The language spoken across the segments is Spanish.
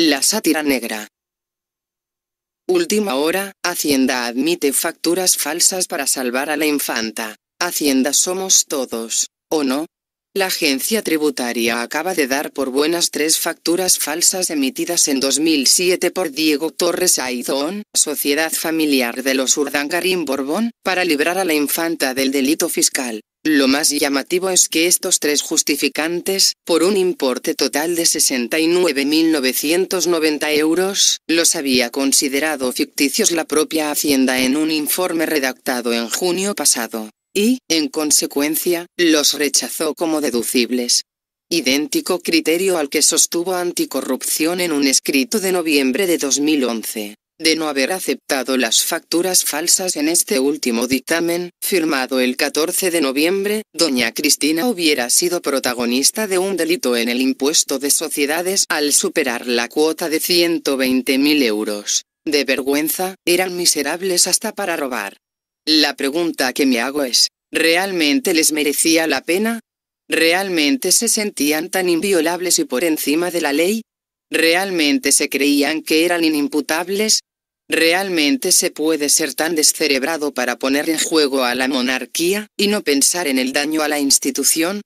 La sátira negra. Última hora, Hacienda admite facturas falsas para salvar a la infanta. Hacienda somos todos, ¿o no? La agencia tributaria acaba de dar por buenas tres facturas falsas emitidas en 2007 por Diego Torres Aizón, sociedad familiar de los Urdangarín Borbón, para librar a la infanta del delito fiscal. Lo más llamativo es que estos tres justificantes, por un importe total de 69.990 euros, los había considerado ficticios la propia Hacienda en un informe redactado en junio pasado, y, en consecuencia, los rechazó como deducibles. Idéntico criterio al que sostuvo Anticorrupción en un escrito de noviembre de 2011 de no haber aceptado las facturas falsas en este último dictamen, firmado el 14 de noviembre, doña Cristina hubiera sido protagonista de un delito en el impuesto de sociedades al superar la cuota de 120.000 euros. De vergüenza, eran miserables hasta para robar. La pregunta que me hago es, ¿realmente les merecía la pena? ¿Realmente se sentían tan inviolables y por encima de la ley? ¿Realmente se creían que eran inimputables? ¿Realmente se puede ser tan descerebrado para poner en juego a la monarquía, y no pensar en el daño a la institución?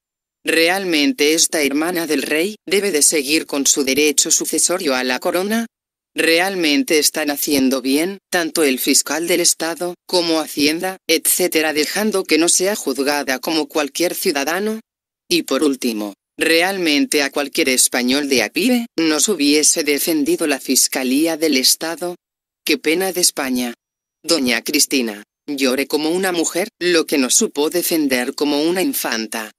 ¿Realmente esta hermana del rey debe de seguir con su derecho sucesorio a la corona? ¿Realmente están haciendo bien, tanto el fiscal del Estado, como Hacienda, etcétera, dejando que no sea juzgada como cualquier ciudadano? Y por último, ¿realmente a cualquier español de a nos hubiese defendido la Fiscalía del Estado, Qué pena de España. Doña Cristina, llore como una mujer, lo que no supo defender como una infanta.